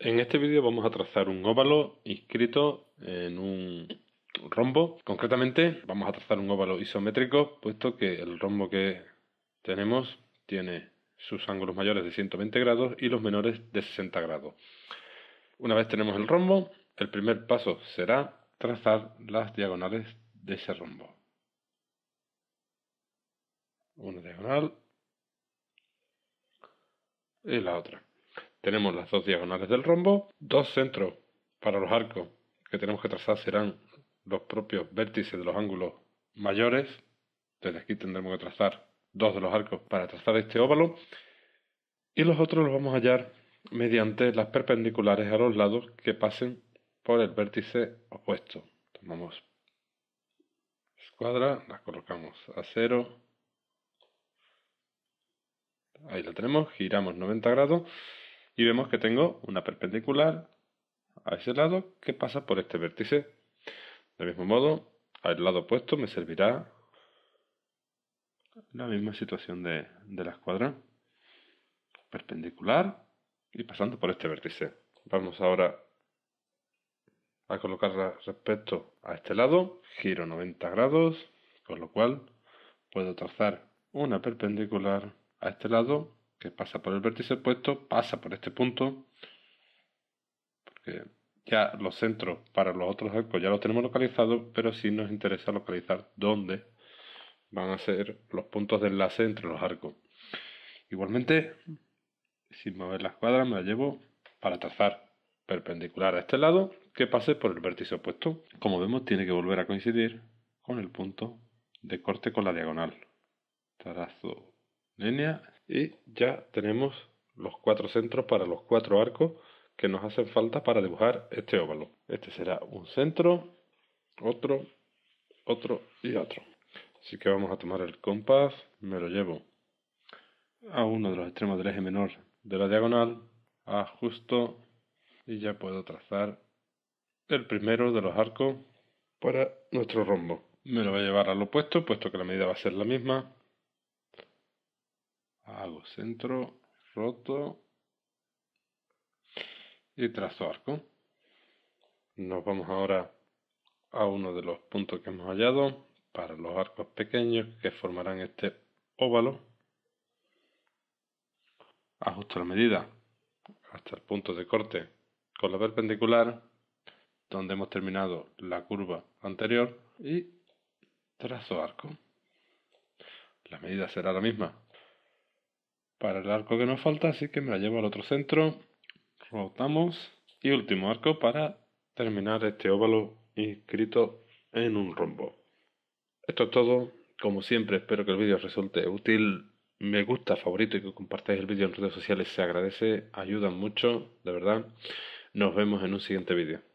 En este vídeo vamos a trazar un óvalo inscrito en un rombo. Concretamente vamos a trazar un óvalo isométrico, puesto que el rombo que tenemos tiene sus ángulos mayores de 120 grados y los menores de 60 grados. Una vez tenemos el rombo, el primer paso será trazar las diagonales de ese rombo. Una diagonal y la otra. Tenemos las dos diagonales del rombo, dos centros para los arcos que tenemos que trazar serán los propios vértices de los ángulos mayores. Desde aquí tendremos que trazar dos de los arcos para trazar este óvalo. Y los otros los vamos a hallar mediante las perpendiculares a los lados que pasen por el vértice opuesto. Tomamos escuadra, la colocamos a cero. Ahí la tenemos, giramos 90 grados y vemos que tengo una perpendicular a ese lado que pasa por este vértice. Del mismo modo, al lado opuesto me servirá la misma situación de, de la escuadra. Perpendicular y pasando por este vértice. Vamos ahora a colocarla respecto a este lado. Giro 90 grados, con lo cual puedo trazar una perpendicular a este lado que pasa por el vértice opuesto, pasa por este punto, porque ya los centros para los otros arcos ya los tenemos localizados, pero sí nos interesa localizar dónde van a ser los puntos de enlace entre los arcos. Igualmente, sin mover las cuadras, me la llevo para trazar perpendicular a este lado que pase por el vértice opuesto. Como vemos, tiene que volver a coincidir con el punto de corte con la diagonal. Trazo línea, y ya tenemos los cuatro centros para los cuatro arcos que nos hacen falta para dibujar este óvalo. Este será un centro, otro, otro y otro. Así que vamos a tomar el compás, me lo llevo a uno de los extremos del eje menor de la diagonal, ajusto y ya puedo trazar el primero de los arcos para nuestro rombo. Me lo voy a llevar al opuesto, puesto que la medida va a ser la misma, hago centro, roto y trazo arco. Nos vamos ahora a uno de los puntos que hemos hallado para los arcos pequeños que formarán este óvalo. Ajusto la medida hasta el punto de corte con la perpendicular donde hemos terminado la curva anterior y trazo arco. La medida será la misma para el arco que nos falta, así que me la llevo al otro centro, rotamos y último arco para terminar este óvalo inscrito en un rombo. Esto es todo, como siempre espero que el vídeo resulte útil, me gusta, favorito y que compartáis el vídeo en redes sociales se agradece, ayudan mucho, de verdad. Nos vemos en un siguiente vídeo.